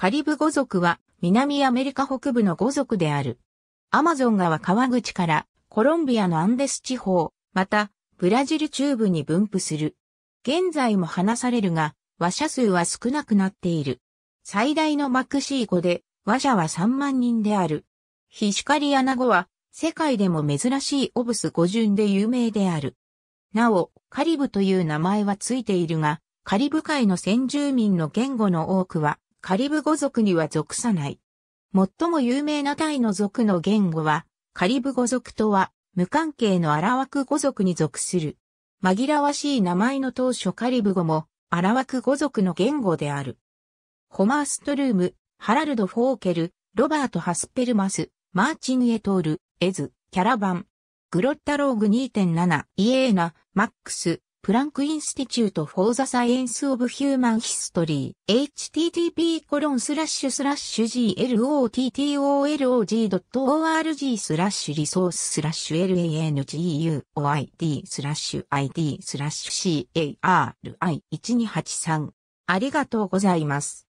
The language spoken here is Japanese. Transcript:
カリブ語族は南アメリカ北部の語族である。アマゾン川川口からコロンビアのアンデス地方、またブラジル中部に分布する。現在も話されるが、話者数は少なくなっている。最大のマクシー語で話者は3万人である。ヒシカリアナ語は世界でも珍しいオブス語順で有名である。なお、カリブという名前はついているが、カリブ海の先住民の言語の多くはカリブ語族には属さない。最も有名なタイの族の言語は、カリブ語族とは、無関係のアラワク語族に属する。紛らわしい名前の当初カリブ語も、アラワク語族の言語である。ホマーストルーム、ハラルド・フォーケル、ロバート・ハスペルマス、マーチン・エトール、エズ、キャラバン、グロッタローグ2.7、イエーナ、マックス、プランクインスティチュートフォーザサイエンスオブヒューマンヒストリー http コロンスラッシュスラッシュ glottolog.org スラッシュリソーススラッシュ languoid スラッシュ id スラッシュ car1283 i ありがとうございます。